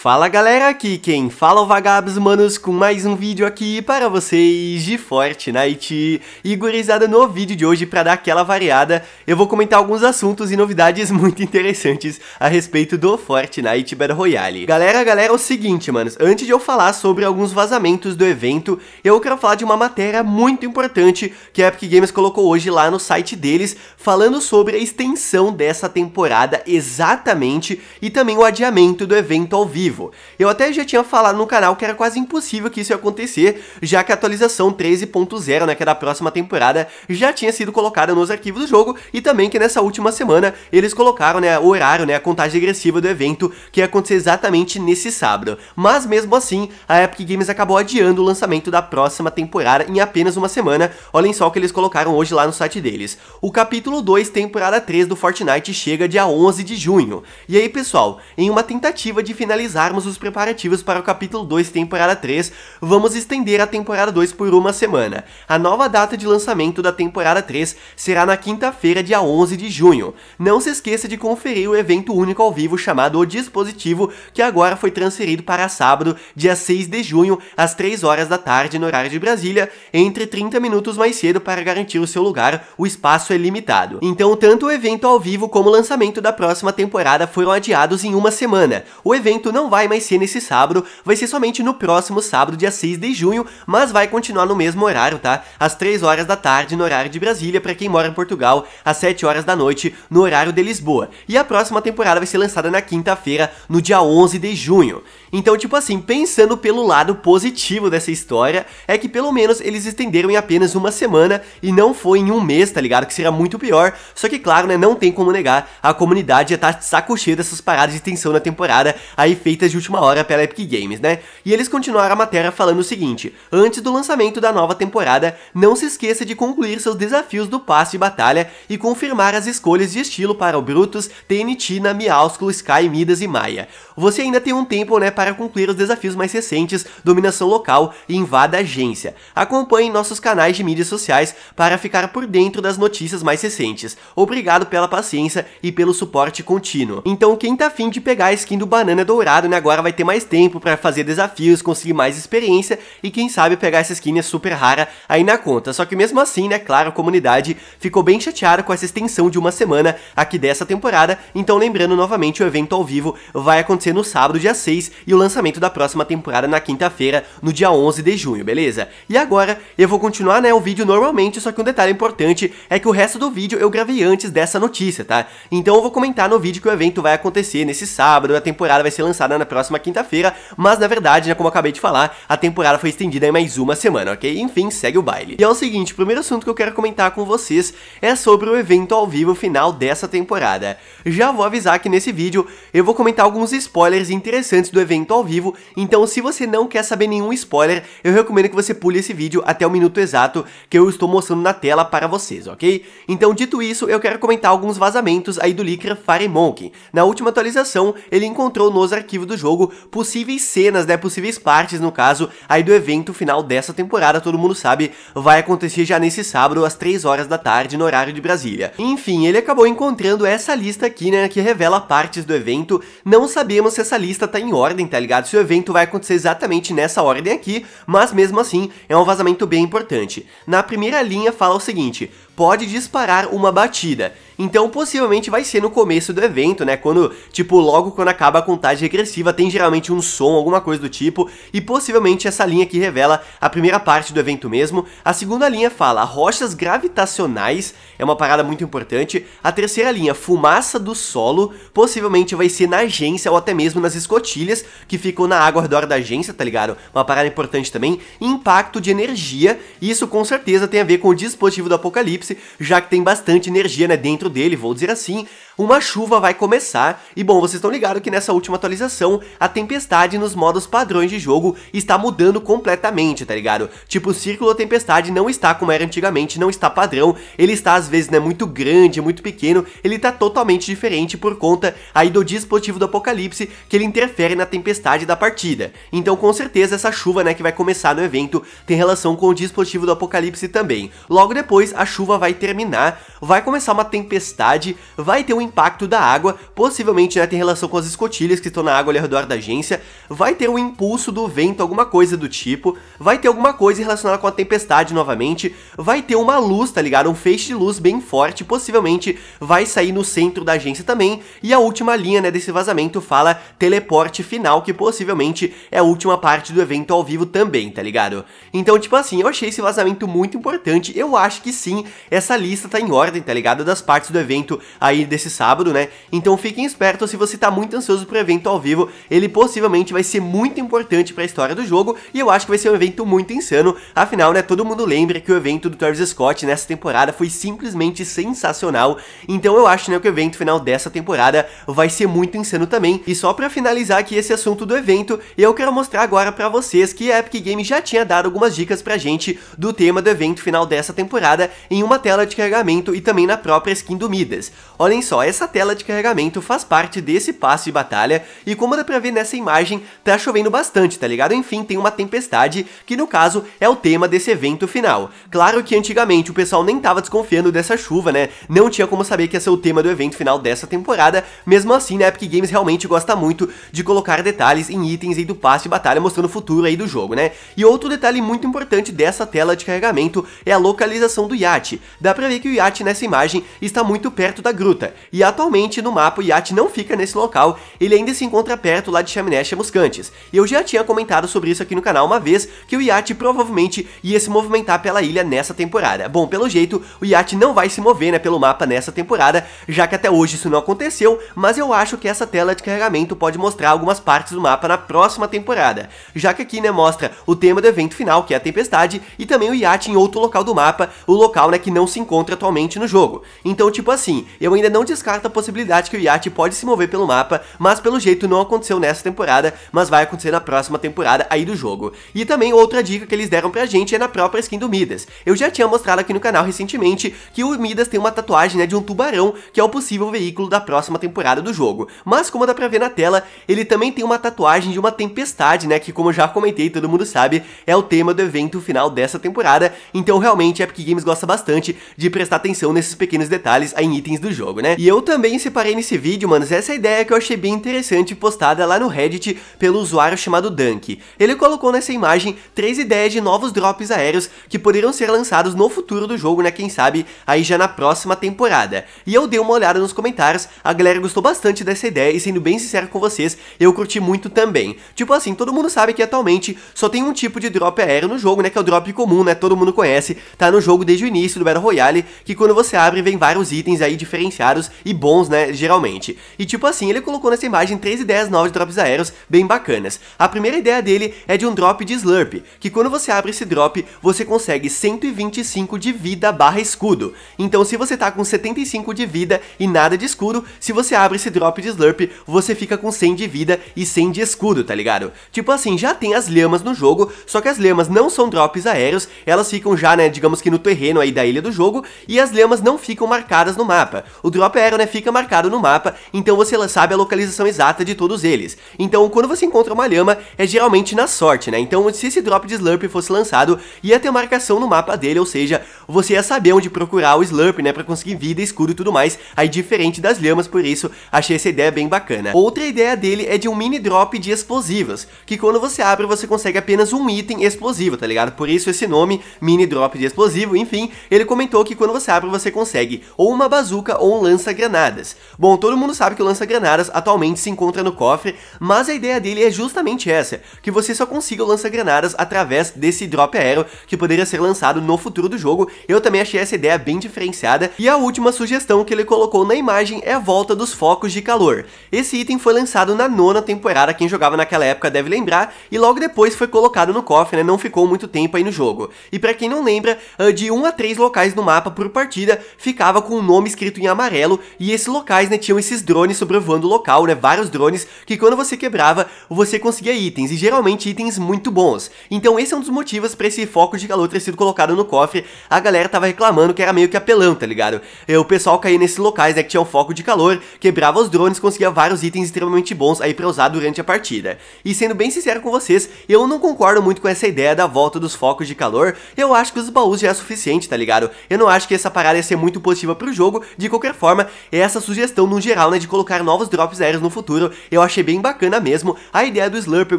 Fala galera, aqui quem fala é o Vagabos Manos com mais um vídeo aqui para vocês de Fortnite. E gurizada, no vídeo de hoje, para dar aquela variada, eu vou comentar alguns assuntos e novidades muito interessantes a respeito do Fortnite Battle Royale. Galera, galera, é o seguinte, manos, antes de eu falar sobre alguns vazamentos do evento, eu quero falar de uma matéria muito importante que a Epic Games colocou hoje lá no site deles, falando sobre a extensão dessa temporada exatamente e também o adiamento do evento ao vivo vivo. Eu até já tinha falado no canal que era quase impossível que isso ia acontecer, já que a atualização 13.0, né, que é da próxima temporada, já tinha sido colocada nos arquivos do jogo e também que nessa última semana eles colocaram, né, o horário, né, a contagem regressiva do evento que ia acontecer exatamente nesse sábado. Mas mesmo assim, a Epic Games acabou adiando o lançamento da próxima temporada em apenas uma semana. Olhem só o que eles colocaram hoje lá no site deles. O capítulo 2, temporada 3 do Fortnite chega dia 11 de junho. E aí, pessoal, em uma tentativa de finalizar finalizarmos os preparativos para o capítulo 2 temporada 3, vamos estender a temporada 2 por uma semana. A nova data de lançamento da temporada 3 será na quinta-feira, dia 11 de junho. Não se esqueça de conferir o evento único ao vivo chamado O Dispositivo, que agora foi transferido para sábado, dia 6 de junho, às 3 horas da tarde no horário de Brasília, entre 30 minutos mais cedo para garantir o seu lugar, o espaço é limitado. Então, tanto o evento ao vivo como o lançamento da próxima temporada foram adiados em uma semana. O evento não não vai mais ser nesse sábado, vai ser somente no próximo sábado, dia 6 de junho, mas vai continuar no mesmo horário, tá? Às 3 horas da tarde no horário de Brasília, para quem mora em Portugal, às 7 horas da noite no horário de Lisboa. E a próxima temporada vai ser lançada na quinta-feira, no dia 11 de junho. Então, tipo assim, pensando pelo lado positivo dessa história, é que pelo menos eles estenderam em apenas uma semana e não foi em um mês, tá ligado? Que seria muito pior. Só que, claro, né, não tem como negar, a comunidade já tá de saco cheio dessas paradas de tensão na temporada aí feita feitas de última hora pela Epic Games, né? E eles continuaram a matéria falando o seguinte: antes do lançamento da nova temporada, não se esqueça de concluir seus desafios do passe de batalha e confirmar as escolhas de estilo para o Brutus, TNT, na Miásculo, Sky, Midas e Maia. Você ainda tem um tempo, né, para concluir os desafios mais recentes, dominação local e invada a agência. Acompanhe nossos canais de mídias sociais para ficar por dentro das notícias mais recentes. Obrigado pela paciência e pelo suporte contínuo. Então, quem tá afim de pegar a skin do Banana Dourado né, agora vai ter mais tempo para fazer desafios, conseguir mais experiência e quem sabe pegar essa skin super rara aí na conta. Só que mesmo assim, né, claro, a comunidade ficou bem chateada com essa extensão de uma semana aqui dessa temporada, então lembrando novamente, o evento ao vivo vai acontecer no sábado, dia 6, e o lançamento da próxima temporada na quinta-feira, no dia 11 de junho, beleza? E agora, eu vou continuar, né, o vídeo normalmente, só que um detalhe importante é que o resto do vídeo eu gravei antes dessa notícia, tá? Então eu vou comentar no vídeo que o evento vai acontecer nesse sábado, a temporada vai ser lançada na próxima quinta-feira, mas na verdade, né, como eu acabei de falar, a temporada foi estendida em mais uma semana, ok? Enfim, segue o baile. E é o seguinte, o primeiro assunto que eu quero comentar com vocês é sobre o evento ao vivo final dessa temporada. Já vou avisar que nesse vídeo eu vou comentar alguns spoilers interessantes do evento ao vivo, então se você não quer saber nenhum spoiler, eu recomendo que você pule esse vídeo até o minuto exato que eu estou mostrando na tela para vocês, ok? Então, dito isso, eu quero comentar alguns vazamentos aí do Licker Fire Monkey. Na última atualização, ele encontrou nos arquivos do jogo possíveis cenas, né, possíveis partes, no caso, aí do evento final dessa temporada, todo mundo sabe, vai acontecer já nesse sábado, às 3 horas da tarde, no horário de Brasília. Enfim, ele acabou encontrando essa lista aqui, né, que revela partes do evento, não sabemos se essa lista tá em ordem, tá ligado? Se o evento vai acontecer exatamente nessa ordem aqui, mas mesmo assim, é um vazamento bem importante. Na primeira linha fala o seguinte, pode disparar uma batida. Então possivelmente vai ser no começo do evento, né? Quando, tipo, logo quando acaba a contagem regressiva, tem geralmente um som, alguma coisa do tipo, e possivelmente essa linha aqui revela a primeira parte do evento mesmo. A segunda linha fala rochas gravitacionais, é uma parada muito importante. A terceira linha, fumaça do solo, possivelmente vai ser na agência ou até mesmo nas escotilhas que ficam na água ao redor da agência, tá ligado? Uma parada importante também. impacto de energia, isso com certeza tem a ver com o dispositivo do apocalipse já que tem bastante energia né, dentro dele, vou dizer assim, uma chuva vai começar, e bom, vocês estão ligados que nessa última atualização, a tempestade nos modos padrões de jogo está mudando completamente, tá ligado? Tipo, o círculo da tempestade não está como era antigamente, não está padrão, ele está às vezes, né, muito grande, muito pequeno, ele está totalmente diferente por conta aí do dispositivo do apocalipse, que ele interfere na tempestade da partida. Então, com certeza, essa chuva, né, que vai começar no evento, tem relação com o dispositivo do apocalipse também. Logo depois, a chuva vai terminar, vai começar uma tempestade, vai ter um impacto da água, possivelmente né, tem relação com as escotilhas que estão na água ali ao redor da agência, vai ter um impulso do vento, alguma coisa do tipo, vai ter alguma coisa relacionada com a tempestade novamente, vai ter uma luz, tá ligado? Um feixe de luz bem forte, possivelmente vai sair no centro da agência também, e a última linha né, desse vazamento fala teleporte final, que possivelmente é a última parte do evento ao vivo também, tá ligado? Então, tipo assim, eu achei esse vazamento muito importante, eu acho que sim, essa lista tá em ordem, tá ligado? Das partes do evento aí desses sábado, né? Então fiquem espertos se você tá muito ansioso pro evento ao vivo, ele possivelmente vai ser muito importante para a história do jogo e eu acho que vai ser um evento muito insano. Afinal, né, todo mundo lembra que o evento do Travis Scott nessa temporada foi simplesmente sensacional. Então eu acho, né, que o evento final dessa temporada vai ser muito insano também. E só para finalizar aqui esse assunto do evento, eu quero mostrar agora para vocês que a Epic Games já tinha dado algumas dicas pra gente do tema do evento final dessa temporada em uma tela de carregamento e também na própria skin do Midas. Olhem só, essa tela de carregamento faz parte desse passe de batalha e como dá pra ver nessa imagem, tá chovendo bastante, tá ligado? Enfim, tem uma tempestade, que no caso é o tema desse evento final. Claro que antigamente o pessoal nem tava desconfiando dessa chuva, né? Não tinha como saber que ia ser o tema do evento final dessa temporada, mesmo assim, né, Epic Games realmente gosta muito de colocar detalhes em itens aí do passe de batalha, mostrando o futuro aí do jogo, né? E outro detalhe muito importante dessa tela de carregamento é a localização do iate. Dá pra ver que o iate nessa imagem está muito perto da gruta e atualmente no mapa o iate não fica nesse local, ele ainda se encontra perto lá de Chaminé Chamuscantes. E eu já tinha comentado sobre isso aqui no canal uma vez, que o iate provavelmente ia se movimentar pela ilha nessa temporada. Bom, pelo jeito, o iate não vai se mover né, pelo mapa nessa temporada, já que até hoje isso não aconteceu, mas eu acho que essa tela de carregamento pode mostrar algumas partes do mapa na próxima temporada, já que aqui né, mostra o tema do evento final, que é a tempestade, e também o iate em outro local do mapa, o local né, que não se encontra atualmente no jogo. Então, tipo assim, eu ainda não descarta a possibilidade que o Yacht pode se mover pelo mapa, mas pelo jeito não aconteceu nessa temporada, mas vai acontecer na próxima temporada aí do jogo. E também outra dica que eles deram pra gente é na própria skin do Midas. Eu já tinha mostrado aqui no canal recentemente que o Midas tem uma tatuagem né, de um tubarão, que é o possível veículo da próxima temporada do jogo. Mas como dá pra ver na tela, ele também tem uma tatuagem de uma tempestade, né, que como já comentei, todo mundo sabe, é o tema do evento final dessa temporada, então realmente a Epic Games gosta bastante de prestar atenção nesses pequenos detalhes em itens do jogo, né? E eu também separei nesse vídeo, manos, essa é ideia que eu achei bem interessante postada lá no Reddit pelo usuário chamado Dunk. Ele colocou nessa imagem três ideias de novos drops aéreos que poderiam ser lançados no futuro do jogo, né, quem sabe, aí já na próxima temporada. E eu dei uma olhada nos comentários, a galera gostou bastante dessa ideia e sendo bem sincero com vocês, eu curti muito também. Tipo assim, todo mundo sabe que atualmente só tem um tipo de drop aéreo no jogo, né, que é o drop comum, né, todo mundo conhece, tá no jogo desde o início do Battle Royale, que quando você abre vem vários itens aí diferenciados e bons, né, geralmente. E tipo assim, ele colocou nessa imagem três ideias novas de drops aéreos bem bacanas. A primeira ideia dele é de um drop de Slurp, que quando você abre esse drop, você consegue 125 de vida barra escudo. Então se você tá com 75 de vida e nada de escudo, se você abre esse drop de Slurp, você fica com 100 de vida e 100 de escudo, tá ligado? Tipo assim, já tem as lemas no jogo, só que as lemas não são drops aéreos, elas ficam já, né, digamos que no terreno aí da ilha do jogo, e as lemas não ficam marcadas no mapa. O drop é Aeron né, fica marcado no mapa, então você sabe a localização exata de todos eles. Então, quando você encontra uma lhama, é geralmente na sorte, né? Então, se esse drop de Slurp fosse lançado, ia ter marcação no mapa dele, ou seja, você ia saber onde procurar o Slurp, né, pra conseguir vida, escudo e tudo mais, aí diferente das lhamas, por isso, achei essa ideia bem bacana. Outra ideia dele é de um mini drop de explosivos, que quando você abre, você consegue apenas um item explosivo, tá ligado? Por isso esse nome, mini drop de explosivo, enfim, ele comentou que quando você abre, você consegue ou uma bazuca ou um lança lança-granadas. Bom, todo mundo sabe que o lança-granadas atualmente se encontra no cofre, mas a ideia dele é justamente essa, que você só consiga o lança-granadas através desse drop aero que poderia ser lançado no futuro do jogo. Eu também achei essa ideia bem diferenciada e a última sugestão que ele colocou na imagem é a volta dos focos de calor. Esse item foi lançado na nona temporada, quem jogava naquela época deve lembrar, e logo depois foi colocado no cofre, né? não ficou muito tempo aí no jogo. E para quem não lembra, ah, de 1 a 3 locais no mapa por partida ficava com o um nome escrito em amarelo e esses locais, né, tinham esses drones sobrevoando o local, né, vários drones que quando você quebrava, você conseguia itens, e geralmente itens muito bons. Então esse é um dos motivos para esse foco de calor ter sido colocado no cofre, a galera tava reclamando que era meio que apelão, tá ligado? E o pessoal caía nesses locais, né, que tinha um foco de calor, quebrava os drones, conseguia vários itens extremamente bons aí pra usar durante a partida. E sendo bem sincero com vocês, eu não concordo muito com essa ideia da volta dos focos de calor, eu acho que os baús já é suficiente, tá ligado? Eu não acho que essa parada ia ser muito positiva pro jogo, de qualquer forma, é essa sugestão no geral, né, de colocar novos drops aéreos no futuro, eu achei bem bacana mesmo, a ideia do Slurp eu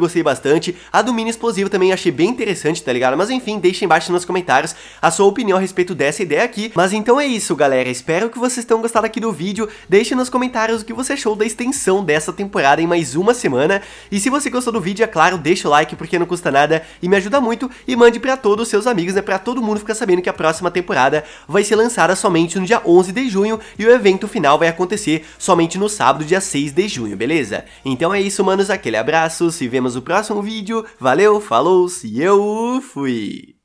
gostei bastante, a do Mini Explosivo também achei bem interessante, tá ligado? Mas enfim, deixa embaixo nos comentários a sua opinião a respeito dessa ideia aqui, mas então é isso, galera, espero que vocês tenham gostado aqui do vídeo, deixe nos comentários o que você achou da extensão dessa temporada em mais uma semana, e se você gostou do vídeo, é claro, deixa o like, porque não custa nada e me ajuda muito, e mande para todos os seus amigos, né, pra todo mundo ficar sabendo que a próxima temporada vai ser lançada somente no dia 11 de junho, e o evento evento final vai acontecer somente no sábado, dia 6 de junho, beleza? Então é isso, manos, aquele abraço, se vemos no próximo vídeo, valeu, falou, se eu fui!